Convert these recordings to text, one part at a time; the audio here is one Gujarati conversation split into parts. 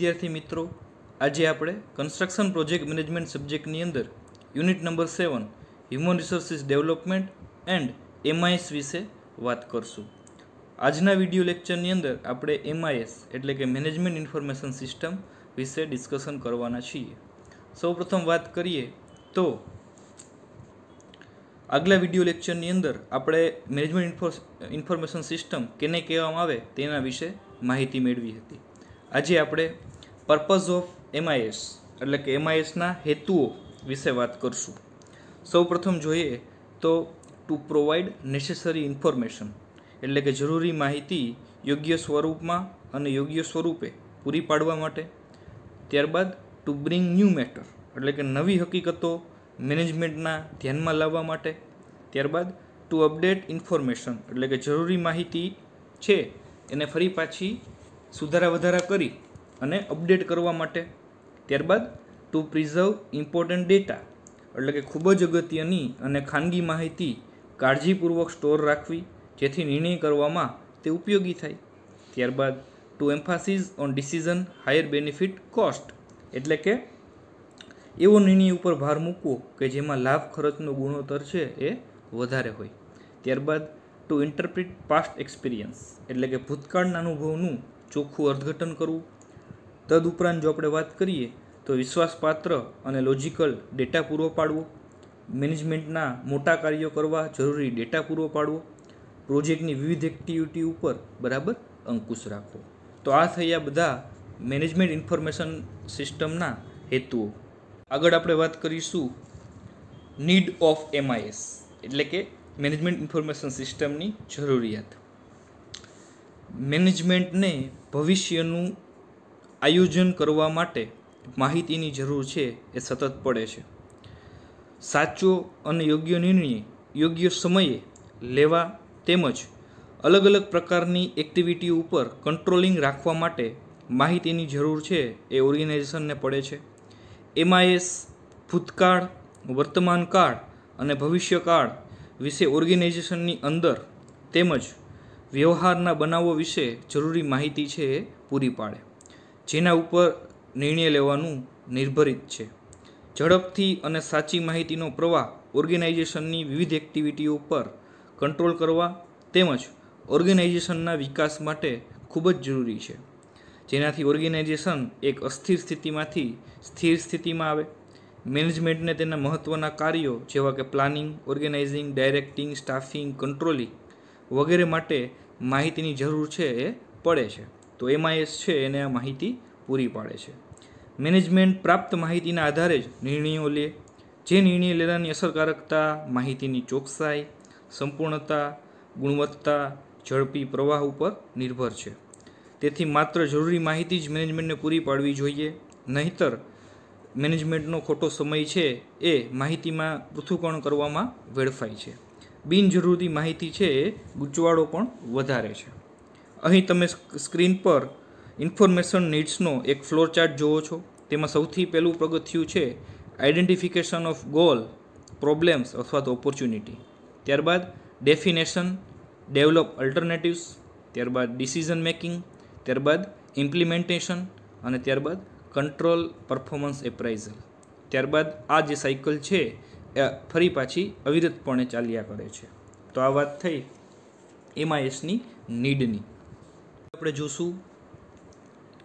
વિદ્યાર્થી મિત્રો આજે આપણે કન્સ્ટ્રક્શન પ્રોજેક્ટ મેનેજમેન્ટ સબ્જેક્ટની અંદર unit number seven human resources development and MIS વિશે વાત કરશું આજના વિડીયો લેક્ચરની અંદર આપણે એમઆઈએસ એટલે કે મેનેજમેન્ટ ઇન્ફોર્મેશન સિસ્ટમ વિશે ડિસ્કશન કરવાના છીએ સૌપ્રથમ વાત કરીએ તો આગલા વિડીયો લેક્ચરની અંદર આપણે મેનેજમેન્ટ ઇન્ફોર્મેશન સિસ્ટમ કેને કહેવામાં આવે તેના વિશે માહિતી મેળવી હતી આજે આપણે પર્પઝ ઓફ એમઆઈએસ એટલે કે એમઆઈએસના હેતુઓ વિશે વાત કરશું સૌ પ્રથમ જોઈએ તો ટુ પ્રોવાઈડ નેસેસરી ઇન્ફોર્મેશન એટલે કે જરૂરી માહિતી યોગ્ય સ્વરૂપમાં અને યોગ્ય સ્વરૂપે પૂરી પાડવા માટે ત્યારબાદ ટુ બ્રિંગ ન્યૂ મેટર એટલે કે નવી હકીકતો મેનેજમેન્ટના ધ્યાનમાં લાવવા માટે ત્યારબાદ ટુ અપડેટ ઇન્ફોર્મેશન એટલે કે જરૂરી માહિતી છે એને ફરી પાછી સુધારા વધારા કરી અને અપડેટ કરવા માટે ત્યારબાદ ટુ પ્રિઝર્વ ઇમ્પોર્ટન્ટ ડેટા એટલે કે ખૂબ જ અગત્યની અને ખાનગી માહિતી કાળજીપૂર્વક સ્ટોર રાખવી જેથી નિર્ણય કરવામાં તે ઉપયોગી થાય ત્યારબાદ to emphasis on decision higher benefit cost એટલે કે એવો નિર્ણય ઉપર ભાર મૂકવો કે જેમાં લાભ ખર્ચનો ગુણોત્તર છે એ વધારે હોય ત્યારબાદ ટુ ઇન્ટરપ્રિટ પાસ્ટ એક્સપિરિયન્સ એટલે કે ભૂતકાળના અનુભવનું ચોખ્ખું અર્થઘટન કરવું તદુપરાંત જો આપણે વાત કરીએ તો વિશ્વાસપાત્ર અને લોજિકલ ડેટા પૂરો પાડવો મેનેજમેન્ટના મોટા કાર્યો કરવા જરૂરી ડેટા પૂરો પાડવો પ્રોજેક્ટની વિવિધ એક્ટિવિટી ઉપર બરાબર અંકુશ રાખવો તો આ થયા બધા મેનેજમેન્ટ ઇન્ફોર્મેશન સિસ્ટમના હેતુઓ આગળ આપણે વાત કરીશું નીડ ઓફ એમઆઈએસ એટલે કે મેનેજમેન્ટ ઇન્ફોર્મેશન સિસ્ટમની જરૂરિયાત મેનેજમેન્ટને ભવિષ્યનું આયોજન કરવા માટે માહિતીની જરૂર છે એ સતત પડે છે સાચો અને યોગ્ય નિર્ણય યોગ્ય સમયે લેવા તેમજ અલગ અલગ પ્રકારની એક્ટિવિટી ઉપર કંટ્રોલિંગ રાખવા માટે માહિતીની જરૂર છે એ ઓર્ગેનાઇઝેશનને પડે છે એમઆઈએસ ભૂતકાળ વર્તમાન કાળ અને ભવિષ્યકાળ વિશે ઓર્ગેનાઇઝેશનની અંદર તેમજ વ્યવહારના બનાવો વિશે જરૂરી માહિતી છે એ પૂરી પાડે જેના ઉપર નિર્ણય લેવાનું નિર્ભરિત છે ઝડપથી અને સાચી માહિતીનો પ્રવાહ ઓર્ગેનાઇઝેશનની વિવિધ એક્ટિવિટીઓ પર કંટ્રોલ કરવા તેમજ ઓર્ગેનાઇઝેશનના વિકાસ માટે ખૂબ જ જરૂરી છે જેનાથી ઓર્ગેનાઇઝેશન એક અસ્થિર સ્થિતિમાંથી સ્થિર સ્થિતિમાં આવે મેનેજમેન્ટને તેના મહત્ત્વના કાર્યો જેવા કે planning organizing directing staffing controlling વગેરે માટે માહિતીની જરૂર છે એ પડે છે તો એમઆઈએસ છે એને આ માહિતી પૂરી પાડે છે મેનેજમેન્ટ પ્રાપ્ત માહિતીના આધારે જ નિર્ણયો લે જે નિર્ણય લેવાની અસરકારકતા માહિતીની ચોકસાઈ સંપૂર્ણતા ગુણવત્તા ઝડપી પ્રવાહ ઉપર નિર્ભર છે તેથી માત્ર જરૂરી માહિતી જ મેનેજમેન્ટને પૂરી પાડવી જોઈએ નહીતર મેનેજમેન્ટનો ખોટો સમય છે એ માહિતીમાં પૃથ્થકરણ કરવામાં વેડફાય છે બિનજરૂરી માહિતી છે એ ગૂંચવાડો પણ વધારે છે અહીં તમે સ્ક્રીન પર ઇન્ફોર્મેશન નીડ્સનો એક ફ્લોર ચાર્ટ જુઓ છો તેમાં સૌથી પહેલું પગથિયું છે આઇડેન્ટિફિકેશન ઓફ ગોલ પ્રોબ્લેમ્સ અથવા તો ઓપોર્ચ્યુનિટી ત્યારબાદ ડેફિનેશન ડેવલપ અલ્ટરનેટિવ્સ ત્યારબાદ ડિસિઝન મેકિંગ ત્યારબાદ ઇમ્પ્લિમેન્ટેશન અને ત્યારબાદ કંટ્રોલ પરફોર્મન્સ એપ્રાઇઝલ ત્યારબાદ આ જે સાયકલ છે એ ફરી પાછી અવિરતપણે ચાલ્યા કરે છે તો આ વાત થઈ એમઆઈએસની નીડની આપણે જોશું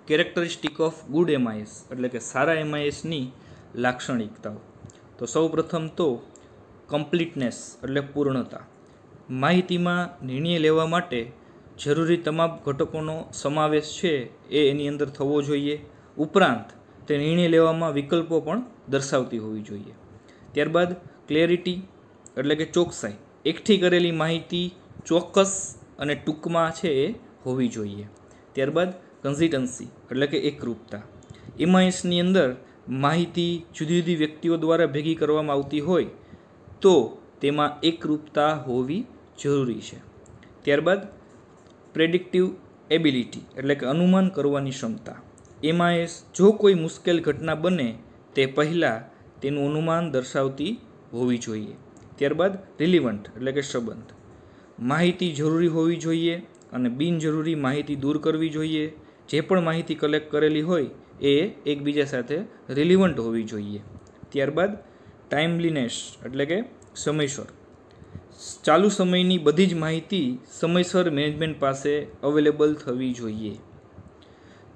કેરેક્ટરિસ્ટિક ઓફ ગુડ એમઆઈએસ એટલે કે સારા એમઆઈએસની લાક્ષણિકતાઓ તો સૌ પ્રથમ તો કમ્પ્લીટનેસ એટલે પૂર્ણતા માહિતીમાં નિર્ણય લેવા માટે જરૂરી તમામ ઘટકોનો સમાવેશ છે એ એની અંદર થવો જોઈએ ઉપરાંત તે નિર્ણય લેવામાં વિકલ્પો પણ દર્શાવતી હોવી જોઈએ ત્યારબાદ ક્લેરિટી એટલે કે ચોકસાઈ એકઠી કરેલી માહિતી ચોક્કસ અને ટૂંકમાં છે એ હોવી જોઈએ ત્યારબાદ કન્સિસ્ટન્સી એટલે કે એકરૂપતા એમઆઈએસની અંદર માહિતી જુદી જુદી વ્યક્તિઓ દ્વારા ભેગી કરવામાં આવતી હોય તો તેમાં એકરૂપતા હોવી જરૂરી છે ત્યારબાદ પ્રેડિક્ટિવ એબિલિટી એટલે કે અનુમાન કરવાની ક્ષમતા એમઆઈએસ જો કોઈ મુશ્કેલ ઘટના બને તે પહેલાં તેનું અનુમાન દર્શાવતી હોવી જોઈએ ત્યારબાદ રિલિવન્ટ એટલે કે સંબંધ માહિતી જરૂરી હોવી જોઈએ અને બિનજરૂરી માહિતી દૂર કરવી જોઈએ જે પણ માહિતી કલેક્ટ કરેલી હોય એ એકબીજા સાથે રિલિવન્ટ હોવી જોઈએ ત્યારબાદ ટાઈમલીનેસ એટલે કે સમયસર ચાલુ સમયની બધી જ માહિતી સમયસર મેનેજમેન્ટ પાસે અવેલેબલ થવી જોઈએ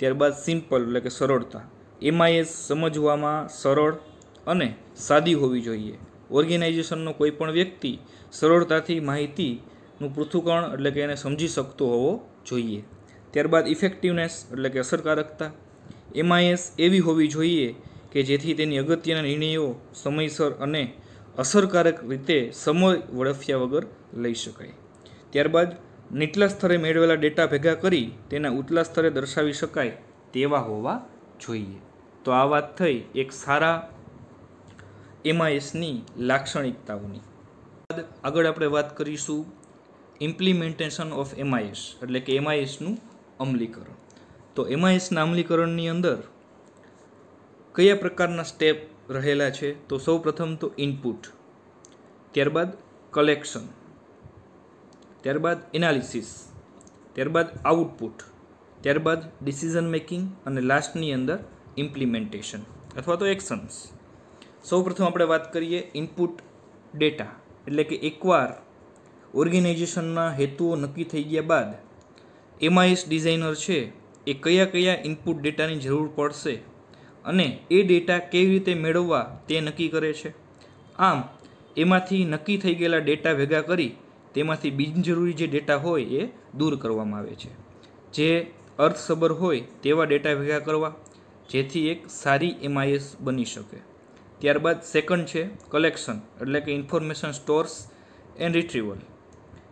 ત્યારબાદ સિમ્પલ એટલે કે સરળતા એમઆઈએસ સમજવામાં સરળ અને સાદી હોવી જોઈએ ઓર્ગેનાઇઝેશનનો કોઈ પણ વ્યક્તિ સરળતાથી માહિતી નું પૃથ્થકરણ એટલે કે એને સમજી શકતો હોવો જોઈએ ત્યારબાદ ઇફેક્ટિવનેસ એટલે કે અસરકારકતા એમઆઈએસ એવી હોવી જોઈએ કે જેથી તેની અગત્યના નિર્ણયો સમયસર અને અસરકારક રીતે સમય વળફ્યા વગર લઈ શકાય ત્યારબાદ નીચલા સ્તરે મેળવેલા ડેટા ભેગા કરી તેના ઉતલા સ્તરે દર્શાવી શકાય તેવા હોવા જોઈએ તો આ વાત થઈ એક સારા એમઆઈએસની લાક્ષણિકતાઓની આગળ આપણે વાત કરીશું ઇમ્પ્લિમેન્ટેશન ઓફ એમઆઈએસ એટલે કે એમઆઈએસનું અમલીકરણ તો એમઆઈએસના અમલીકરણની અંદર કયા પ્રકારના સ્ટેપ રહેલા છે તો સૌ પ્રથમ તો ઇનપુટ ત્યારબાદ કલેક્શન ત્યારબાદ એનાલિસિસ ત્યારબાદ આઉટપુટ ત્યારબાદ ડિસિઝન મેકિંગ અને લાસ્ટની અંદર ઇમ્પ્લિમેન્ટેશન અથવા તો એક્શન્સ સૌપ્રથમ આપણે વાત કરીએ ઇનપુટ ડેટા એટલે કે એકવાર ઓર્ગેનાઇઝેશનના હેતુઓ નક્કી થઈ ગયા બાદ એમઆઈએસ ડિઝાઇનર છે એ કયા કયા ઇનપુટ ડેટાની જરૂર પડશે અને એ ડેટા કેવી રીતે મેળવવા તે નક્કી કરે છે આમ એમાંથી નક્કી થઈ ગયેલા ડેટા ભેગા કરી તેમાંથી બિનજરૂરી જે ડેટા હોય એ દૂર કરવામાં આવે છે જે અર્થસબર હોય તેવા ડેટા ભેગા કરવા જેથી એક સારી એમઆઈએસ બની શકે ત્યારબાદ સેકન્ડ છે કલેક્શન એટલે કે ઇન્ફોર્મેશન સ્ટોર્સ એન્ડ રિટ્રીવલ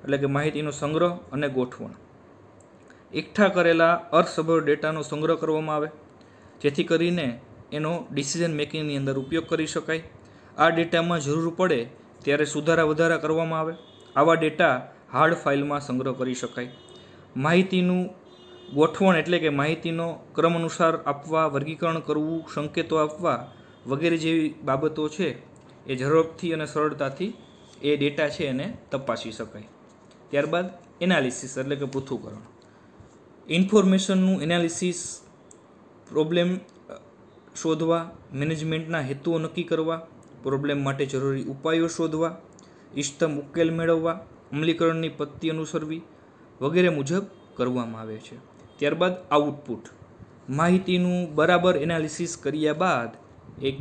એટલે કે માહિતીનો સંગ્રહ અને ગોઠવણ એકઠા કરેલા અર્થસભર ડેટાનો સંગ્રહ કરવામાં આવે જેથી કરીને એનો ડિસિઝન મેકિંગની અંદર ઉપયોગ કરી શકાય આ ડેટામાં જરૂર પડે ત્યારે સુધારા વધારા કરવામાં આવે આવા ડેટા હાર્ડ ફાઇલમાં સંગ્રહ કરી શકાય માહિતીનું ગોઠવણ એટલે કે માહિતીનો ક્રમ અનુસાર આપવા વર્ગીકરણ કરવું સંકેતો આપવા વગેરે જેવી બાબતો છે એ ઝડપથી અને સરળતાથી એ ડેટા છે એને તપાસી શકાય ત્યારબાદ એનાલિસિસ એટલે કે પૃથ્થુકરણ ઇન્ફોર્મેશનનું એનાલિસિસ પ્રોબ્લેમ શોધવા મેનેજમેન્ટના હેતુઓ નક્કી કરવા પ્રોબ્લેમ માટે જરૂરી ઉપાયો શોધવા ઇષ્ટમ ઉકેલ મેળવવા અમલીકરણની પદ્ધતિ અનુસરવી વગેરે મુજબ કરવામાં આવે છે ત્યારબાદ આઉટપુટ માહિતીનું બરાબર એનાલિસિસ કર્યા બાદ એક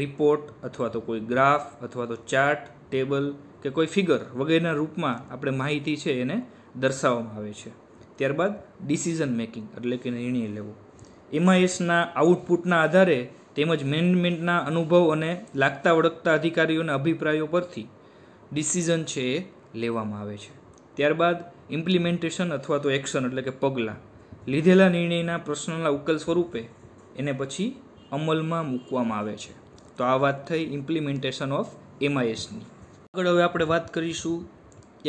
રિપોર્ટ અથવા તો કોઈ ગ્રાફ અથવા તો ચાર્ટ ટેબલ કે કોઈ ફિગર વગેરેના રૂપમાં આપણે માહિતી છે એને દર્શાવવામાં આવે છે ત્યારબાદ ડિસિઝન મેકિંગ એટલે કે નિર્ણય લેવો એમઆઈએસના આઉટપુટના આધારે તેમજ મેનેજમેન્ટના અનુભવ અને લાગતા વળગતા અધિકારીઓના અભિપ્રાયો પરથી ડિસિઝન છે એ લેવામાં આવે છે ત્યારબાદ ઇમ્પ્લિમેન્ટેશન અથવા તો એક્શન એટલે કે પગલાં લીધેલા નિર્ણયના પ્રશ્નોના ઉકેલ સ્વરૂપે એને પછી અમલમાં મૂકવામાં આવે છે તો આ વાત થઈ ઇમ્પ્લિમેન્ટેશન ઓફ એમઆઈએસની આગળ હવે આપણે વાત કરીશું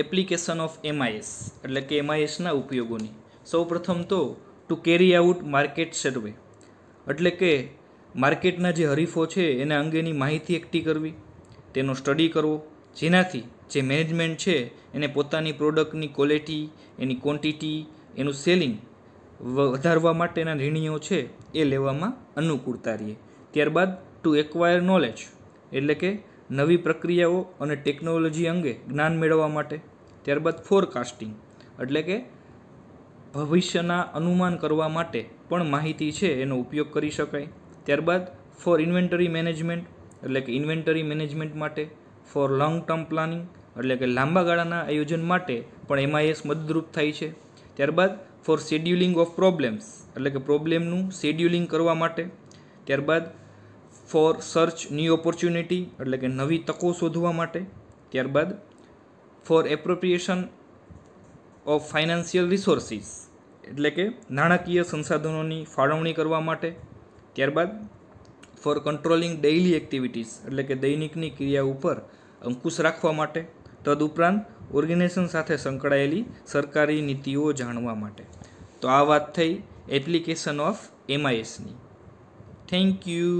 એપ્લિકેશન ઓફ એમઆઈએસ એટલે કે એમઆઈએસના ઉપયોગોની સૌપ્રથમ તો to carry out market survey એટલે કે માર્કેટના જે હરીફો છે એના અંગેની માહિતી એકઠી કરવી તેનો સ્ટડી કરવો જેનાથી જે મેનેજમેન્ટ છે એને પોતાની પ્રોડક્ટની ક્વોલિટી એની ક્વોન્ટિટી એનું સેલિંગ વધારવા માટેના નિર્ણયો છે એ લેવામાં અનુકૂળતા રહીએ ત્યારબાદ ટુ એક્વાયર નોલેજ એટલે કે નવી પ્રક્રિયાઓ અને ટેકનોલોજી અંગે જ્ઞાન મેળવવા માટે ત્યારબાદ ફોરકાસ્ટિંગ એટલે કે ભવિષ્યના અનુમાન કરવા માટે પણ માહિતી છે એનો ઉપયોગ કરી શકાય ત્યારબાદ ફોર ઇન્વેન્ટરી મેનેજમેન્ટ એટલે કે ઇન્વેન્ટરી મેનેજમેન્ટ માટે ફોર લોંગ ટર્મ પ્લાનિંગ એટલે કે લાંબા ગાળાના આયોજન માટે પણ એમઆઈએસ મદદરૂપ થાય છે ત્યારબાદ ફોર શેડ્યુલિંગ ઓફ પ્રોબ્લેમ્સ એટલે કે પ્રોબ્લેમનું શેડ્યુલિંગ કરવા માટે ત્યારબાદ ફોર સર્ચ ન્યૂ ઓપોર્ચ્યુનિટી એટલે કે નવી તકો શોધવા માટે ત્યારબાદ for appropriation of financial resources એટલે કે નાણાકીય સંસાધનોની ફાળવણી કરવા માટે ત્યારબાદ ફોર કંટ્રોલિંગ ડેઇલી એક્ટિવિટીઝ એટલે કે દૈનિકની ક્રિયા ઉપર અંકુશ રાખવા માટે તદુપરાંત ઓર્ગેનાઇઝેશન સાથે સંકળાયેલી સરકારી નીતિઓ જાણવા માટે તો આ વાત થઈ એપ્લિકેશન ઓફ એમઆઈએસની થેન્ક યુ